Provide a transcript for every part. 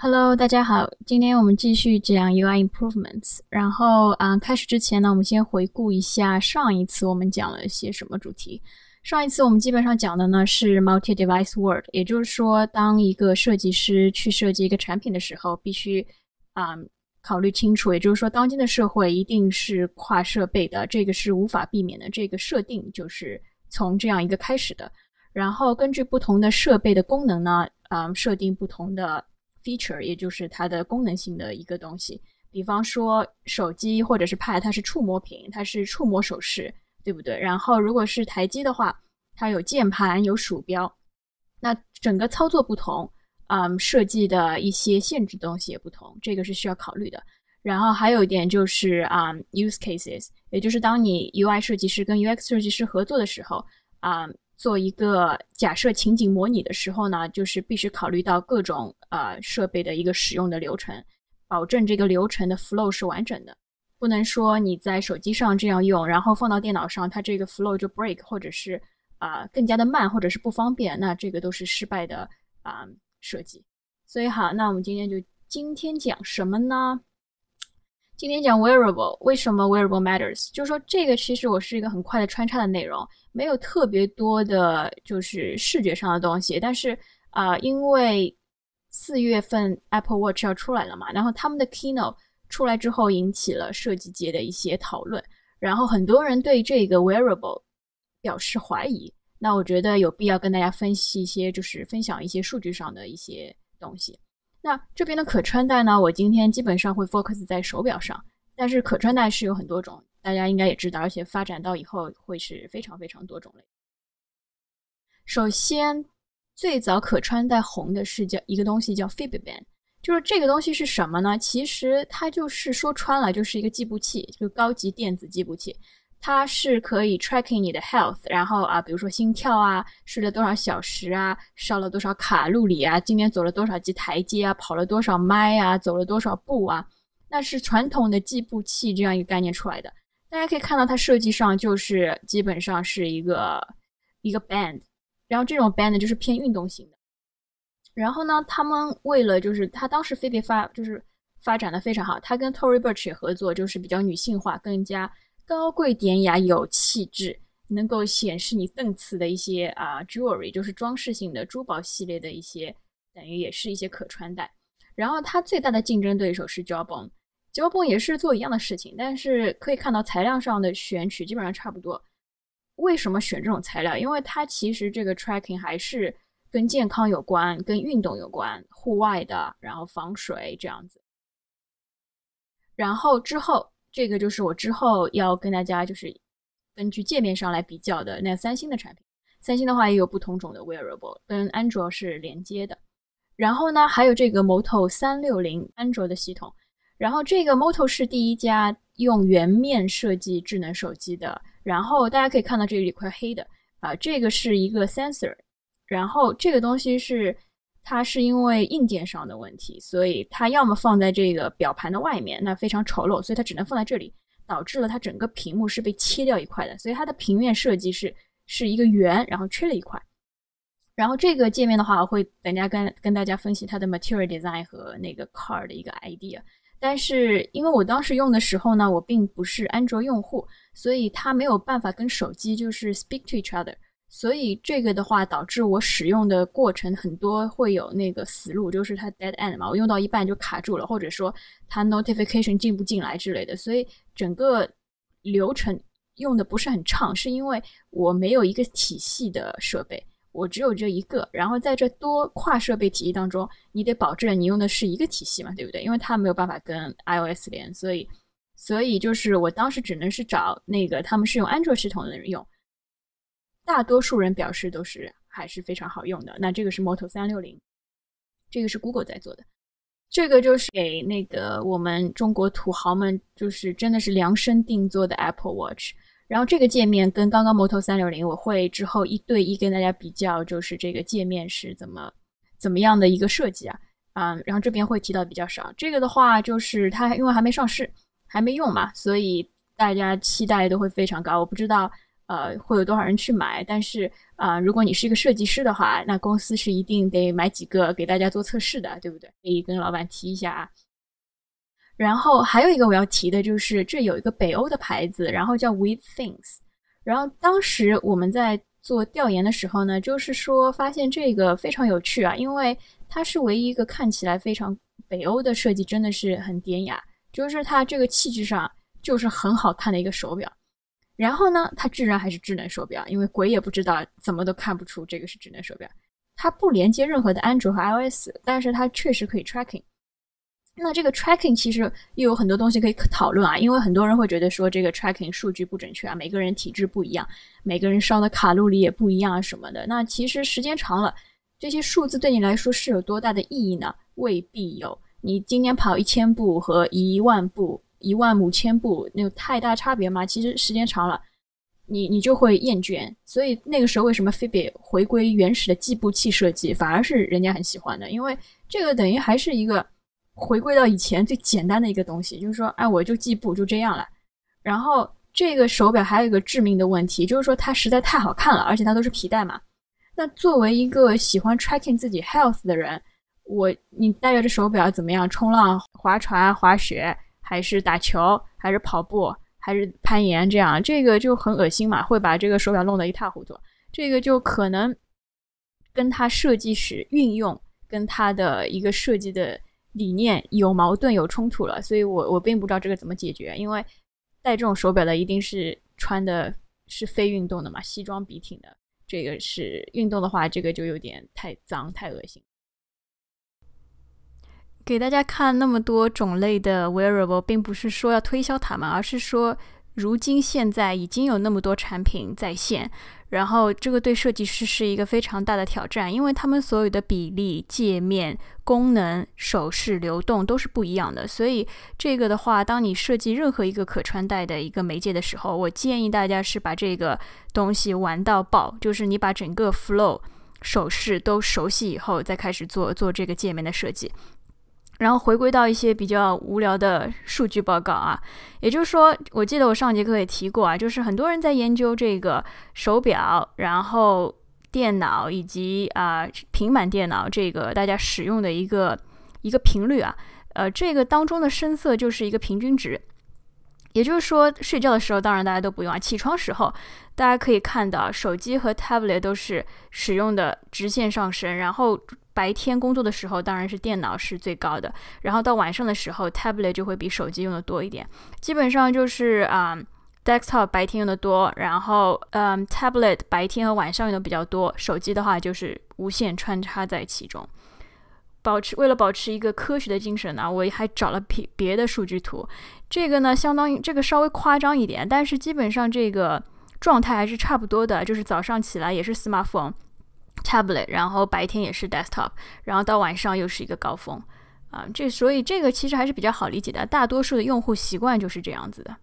Hello，大家好。今天我们继续讲 UI improvements。然后嗯开始之前呢，我们先回顾一下上一次我们讲了些什么主题。上一次我们基本上讲的呢是 multi-device world，也就是说，当一个设计师去设计一个产品的时候，必须啊考虑清楚。也就是说，当今的社会一定是跨设备的，这个是无法避免的。这个设定就是从这样一个开始的。然后根据不同的设备的功能呢，嗯，设定不同的。feature 也就是它的功能性的一个东西，比方说手机或者是 Pad，它是触摸屏，它是触摸手势，对不对？然后如果是台机的话，它有键盘，有鼠标，那整个操作不同，嗯，设计的一些限制东西也不同，这个是需要考虑的。然后还有一点就是啊，use cases，也就是当你 UI 设计师跟 UX 设计师合作的时候，啊。做一个假设情景模拟的时候呢，就是必须考虑到各种呃设备的一个使用的流程，保证这个流程的 flow 是完整的，不能说你在手机上这样用，然后放到电脑上，它这个 flow 就 break，或者是啊更加的慢，或者是不方便，那这个都是失败的啊设计。所以好，那我们今天就今天讲什么呢？今天讲 wearable，为什么 wearable matters？就是说，这个其实我是一个很快的穿插的内容，没有特别多的，就是视觉上的东西。但是，啊，因为四月份 Apple Watch 要出来了嘛，然后他们的 keynote 出来之后，引起了设计界的一些讨论，然后很多人对这个 wearable 表示怀疑。那我觉得有必要跟大家分析一些，就是分享一些数据上的一些东西。那这边的可穿戴呢？我今天基本上会 focus 在手表上，但是可穿戴是有很多种，大家应该也知道，而且发展到以后会是非常非常多种类。首先，最早可穿戴红的是叫一个东西叫 f i t b n d 就是这个东西是什么呢？其实它就是说穿了就是一个计步器，就高级电子计步器。它是可以 tracking 你的 health，然后啊，比如说心跳啊，睡了多少小时啊，烧了多少卡路里啊，今天走了多少级台阶啊，跑了多少迈啊，走了多少步啊，那是传统的计步器这样一个概念出来的。大家可以看到，它设计上就是基本上是一个一个 band，然后这种 band 就是偏运动型的。然后呢，他们为了就是他当时飞碟发就是发展的非常好，他跟 Tory Burch 也合作，就是比较女性化，更加。高贵典雅有气质，能够显示你档次的一些啊，jewelry 就是装饰性的珠宝系列的一些，等于也是一些可穿戴。然后它最大的竞争对手是 Jobone，Jobone 也是做一样的事情，但是可以看到材料上的选取基本上差不多。为什么选这种材料？因为它其实这个 tracking 还是跟健康有关，跟运动有关，户外的，然后防水这样子。然后之后。这个就是我之后要跟大家就是根据界面上来比较的。那三星的产品，三星的话也有不同种的 wearable，跟安卓是连接的。然后呢，还有这个 Moto 三六零安卓的系统。然后这个 Moto 是第一家用圆面设计智能手机的。然后大家可以看到这里块黑的啊，这个是一个 sensor，然后这个东西是。它是因为硬件上的问题，所以它要么放在这个表盘的外面，那非常丑陋，所以它只能放在这里，导致了它整个屏幕是被切掉一块的，所以它的平面设计是是一个圆，然后缺了一块。然后这个界面的话，我会等下跟跟大家分析它的 Material Design 和那个 Car 的一个 idea。但是因为我当时用的时候呢，我并不是安卓用户，所以它没有办法跟手机就是 speak to each other。所以这个的话，导致我使用的过程很多会有那个死路，就是它 dead end 嘛，我用到一半就卡住了，或者说它 notification 进不进来之类的，所以整个流程用的不是很畅，是因为我没有一个体系的设备，我只有这一个，然后在这多跨设备体系当中，你得保证你用的是一个体系嘛，对不对？因为它没有办法跟 iOS 连，所以所以就是我当时只能是找那个他们是用安卓系统的人用。大多数人表示都是还是非常好用的。那这个是 Moto 三六零，这个是 Google 在做的，这个就是给那个我们中国土豪们，就是真的是量身定做的 Apple Watch。然后这个界面跟刚刚 Moto 三六零，我会之后一对一跟大家比较，就是这个界面是怎么怎么样的一个设计啊？嗯，然后这边会提到比较少。这个的话就是它因为还没上市，还没用嘛，所以大家期待都会非常高。我不知道。呃，会有多少人去买？但是啊，如果你是一个设计师的话，那公司是一定得买几个给大家做测试的，对不对？可以跟老板提一下啊。然后还有一个我要提的就是，这有一个北欧的牌子，然后叫 With Things。然后当时我们在做调研的时候呢，就是说发现这个非常有趣啊，因为它是唯一一个看起来非常北欧的设计，真的是很典雅，就是它这个气质上就是很好看的一个手表。然后呢，它居然还是智能手表，因为鬼也不知道，怎么都看不出这个是智能手表。它不连接任何的安卓和 iOS，但是它确实可以 tracking。那这个 tracking 其实又有很多东西可以讨论啊，因为很多人会觉得说这个 tracking 数据不准确啊，每个人体质不一样，每个人烧的卡路里也不一样啊什么的。那其实时间长了，这些数字对你来说是有多大的意义呢？未必有。你今天跑一千步和一万步。一万五千步，那有太大差别吗？其实时间长了，你你就会厌倦。所以那个时候为什么飞表回归原始的计步器设计，反而是人家很喜欢的？因为这个等于还是一个回归到以前最简单的一个东西，就是说，哎，我就计步就这样了。然后这个手表还有一个致命的问题，就是说它实在太好看了，而且它都是皮带嘛。那作为一个喜欢 tracking 自己 health 的人，我你带着手表怎么样冲浪、划船、滑雪？还是打球，还是跑步，还是攀岩，这样这个就很恶心嘛，会把这个手表弄得一塌糊涂。这个就可能跟它设计时运用，跟它的一个设计的理念有矛盾、有冲突了。所以，我我并不知道这个怎么解决。因为戴这种手表的一定是穿的是非运动的嘛，西装笔挺的。这个是运动的话，这个就有点太脏、太恶心。给大家看那么多种类的 wearable 并不是说要推销他们，而是说如今现在已经有那么多产品在线，然后这个对设计师是一个非常大的挑战，因为他们所有的比例、界面、功能、手势、流动都是不一样的。所以这个的话，当你设计任何一个可穿戴的一个媒介的时候，我建议大家是把这个东西玩到爆，就是你把整个 flow 手势都熟悉以后，再开始做做这个界面的设计。然后回归到一些比较无聊的数据报告啊，也就是说，我记得我上节课也提过啊，就是很多人在研究这个手表、然后电脑以及啊平板电脑这个大家使用的一个一个频率啊，呃，这个当中的深色就是一个平均值，也就是说，睡觉的时候当然大家都不用啊，起床时候大家可以看到手机和 tablet 都是使用的直线上升，然后。白天工作的时候，当然是电脑是最高的。然后到晚上的时候，tablet 就会比手机用的多一点。基本上就是啊，desktop 白天用的多，然后嗯，tablet 白天和晚上用的比较多。手机的话就是无限穿插在其中。保持为了保持一个科学的精神呢，我还找了别别的数据图。这个呢，相当于这个稍微夸张一点，但是基本上这个状态还是差不多的。就是早上起来也是 smartphone。tablet，然后白天也是 desktop，然后到晚上又是一个高峰，啊，这所以这个其实还是比较好理解的，大多数的用户习惯就是这样子的。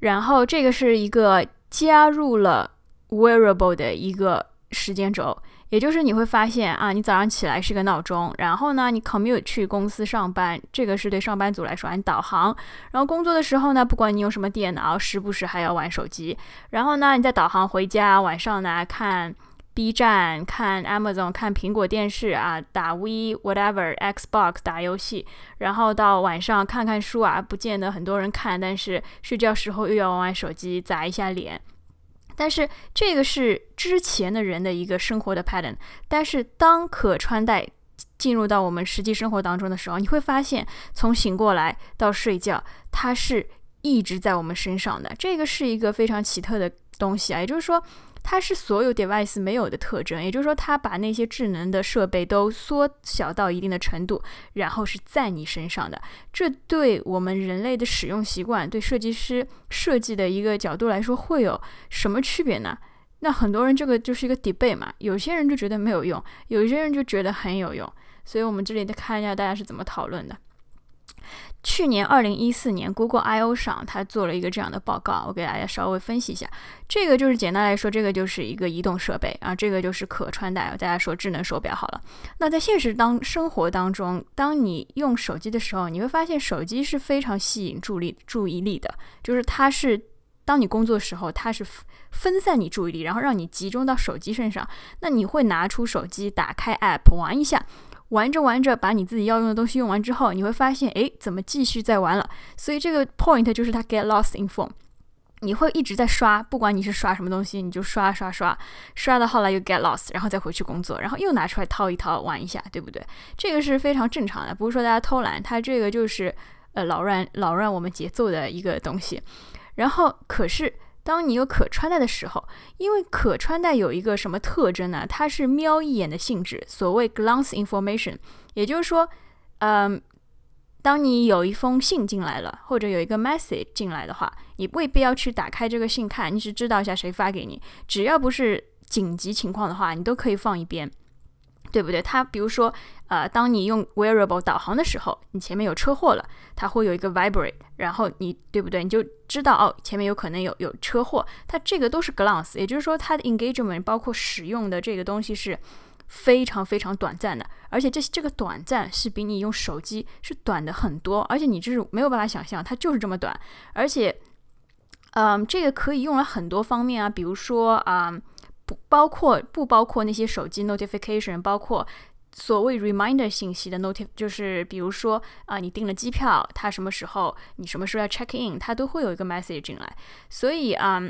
然后这个是一个加入了 wearable 的一个时间轴，也就是你会发现啊，你早上起来是个闹钟，然后呢你 commute 去公司上班，这个是对上班族来说你导航，然后工作的时候呢，不管你用什么电脑，时不时还要玩手机，然后呢你在导航回家，晚上呢看。B 站看 Amazon 看苹果电视啊，打 V whatever Xbox 打游戏，然后到晚上看看书啊，不见得很多人看，但是睡觉时候又要玩玩手机，砸一下脸。但是这个是之前的人的一个生活的 pattern。但是当可穿戴进入到我们实际生活当中的时候，你会发现，从醒过来到睡觉，它是一直在我们身上的。这个是一个非常奇特的东西啊，也就是说。它是所有 device 没有的特征，也就是说，它把那些智能的设备都缩小到一定的程度，然后是在你身上的。这对我们人类的使用习惯，对设计师设计的一个角度来说，会有什么区别呢？那很多人这个就是一个 debate 嘛，有些人就觉得没有用，有些人就觉得很有用。所以，我们这里看一下大家是怎么讨论的。去年二零一四年 Google I O 上，它做了一个这样的报告，我给大家稍微分析一下。这个就是简单来说，这个就是一个移动设备啊，这个就是可穿戴。大家说智能手表好了。那在现实当生活当中，当你用手机的时候，你会发现手机是非常吸引注意注意力的，就是它是当你工作时候，它是分散你注意力，然后让你集中到手机身上。那你会拿出手机，打开 App 玩一下。玩着玩着，把你自己要用的东西用完之后，你会发现，哎，怎么继续再玩了？所以这个 point 就是它 get lost in f o r m 你会一直在刷，不管你是刷什么东西，你就刷刷刷，刷到后来又 get lost，然后再回去工作，然后又拿出来掏一掏玩一下，对不对？这个是非常正常的，不是说大家偷懒，它这个就是呃扰乱扰乱我们节奏的一个东西。然后可是。当你有可穿戴的时候，因为可穿戴有一个什么特征呢？它是瞄一眼的性质，所谓 glance information。也就是说，嗯，当你有一封信进来了，或者有一个 message 进来的话，你未必要去打开这个信看，你只知道一下谁发给你。只要不是紧急情况的话，你都可以放一边。对不对？它比如说，呃，当你用 wearable 导航的时候，你前面有车祸了，它会有一个 vibrate，然后你对不对？你就知道哦，前面有可能有有车祸。它这个都是 glance，也就是说它的 engagement 包括使用的这个东西是非常非常短暂的，而且这这个短暂是比你用手机是短的很多，而且你这是没有办法想象，它就是这么短。而且，嗯，这个可以用来很多方面啊，比如说啊。包括不包括那些手机 notification，包括所谓 reminder 信息的 n o t i f 就是比如说啊，你订了机票，它什么时候，你什么时候要 check in，它都会有一个 message 进来。所以啊，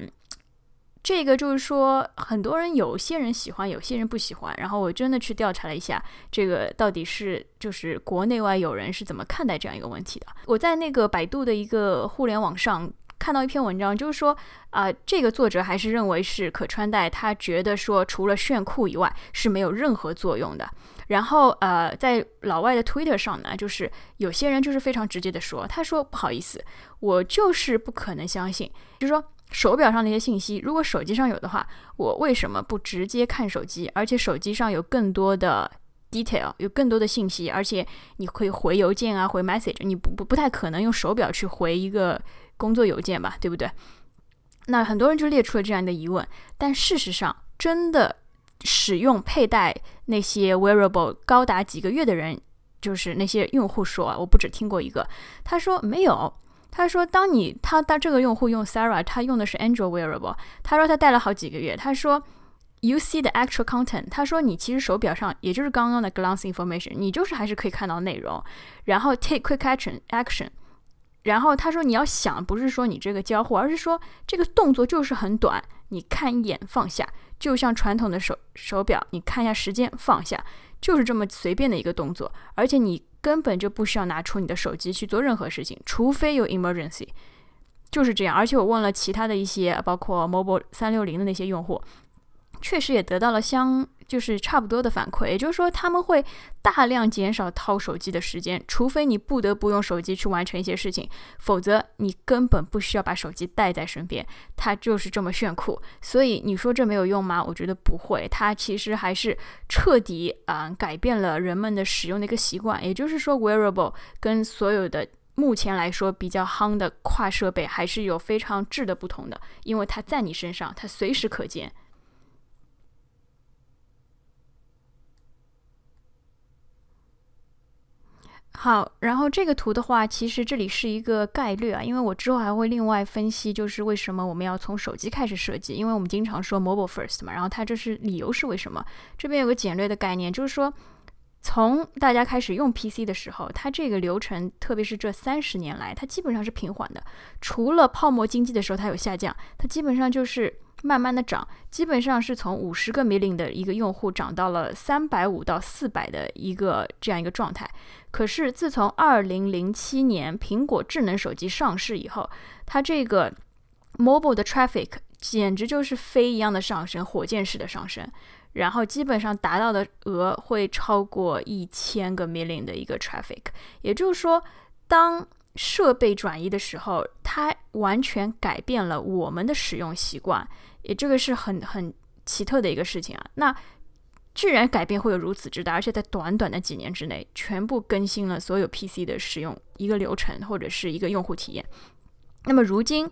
这个就是说，很多人有些人喜欢，有些人不喜欢。然后我真的去调查了一下，这个到底是就是国内外有人是怎么看待这样一个问题的。我在那个百度的一个互联网上。看到一篇文章，就是说，啊，这个作者还是认为是可穿戴，他觉得说除了炫酷以外是没有任何作用的。然后，呃，在老外的 Twitter 上呢，就是有些人就是非常直接的说，他说不好意思，我就是不可能相信，就是说手表上那些信息，如果手机上有的话，我为什么不直接看手机？而且手机上有更多的。Detail 有更多的信息，而且你可以回邮件啊，回 message，你不不不太可能用手表去回一个工作邮件吧，对不对？那很多人就列出了这样的疑问，但事实上，真的使用佩戴那些 wearable 高达几个月的人，就是那些用户说，我不止听过一个，他说没有，他说当你他他这个用户用 Sarah，他用的是 Android wearable，他说他戴了好几个月，他说。You see the actual content。他说：“你其实手表上，也就是刚刚的 glance information，你就是还是可以看到内容。然后 take quick action，action。然后他说你要想，不是说你这个交互，而是说这个动作就是很短，你看一眼放下，就像传统的手手表，你看一下时间放下，就是这么随便的一个动作。而且你根本就不需要拿出你的手机去做任何事情，除非有 emergency。就是这样。而且我问了其他的一些包括 Mobile 三六零的那些用户。”确实也得到了相就是差不多的反馈，也就是说他们会大量减少掏手机的时间，除非你不得不用手机去完成一些事情，否则你根本不需要把手机带在身边，它就是这么炫酷。所以你说这没有用吗？我觉得不会，它其实还是彻底啊改变了人们的使用的一个习惯。也就是说，wearable 跟所有的目前来说比较夯的跨设备还是有非常质的不同的，因为它在你身上，它随时可见。好，然后这个图的话，其实这里是一个概略啊，因为我之后还会另外分析，就是为什么我们要从手机开始设计，因为我们经常说 mobile first 嘛，然后它这是理由是为什么？这边有个简略的概念，就是说从大家开始用 PC 的时候，它这个流程，特别是这三十年来，它基本上是平缓的，除了泡沫经济的时候它有下降，它基本上就是。慢慢的涨，基本上是从五十个 million 的一个用户涨到了三百五到四百的一个这样一个状态。可是自从二零零七年苹果智能手机上市以后，它这个 mobile 的 traffic 简直就是飞一样的上升，火箭式的上升，然后基本上达到的额会超过一千个 million 的一个 traffic。也就是说，当设备转移的时候，它完全改变了我们的使用习惯。也这个是很很奇特的一个事情啊。那居然改变会有如此之大，而且在短短的几年之内，全部更新了所有 PC 的使用一个流程或者是一个用户体验。那么如今，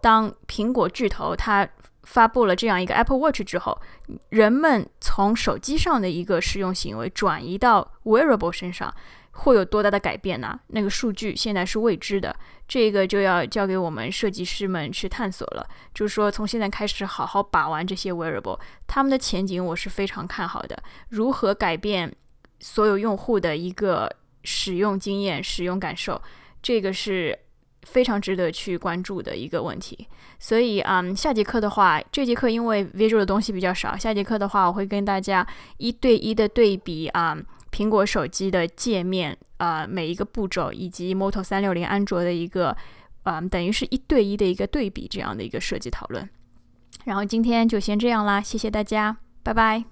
当苹果巨头它发布了这样一个 Apple Watch 之后，人们从手机上的一个使用行为转移到 Wearable 身上。会有多大的改变呢？那个数据现在是未知的，这个就要交给我们设计师们去探索了。就是说，从现在开始好好把玩这些 wearable，他们的前景我是非常看好的。如何改变所有用户的一个使用经验、使用感受，这个是非常值得去关注的一个问题。所以啊，下节课的话，这节课因为 visual 的东西比较少，下节课的话，我会跟大家一对一的对比啊。苹果手机的界面，啊，每一个步骤，以及 Moto 三六零安卓的一个，嗯，等于是一对一的一个对比这样的一个设计讨论。然后今天就先这样啦，谢谢大家，拜拜。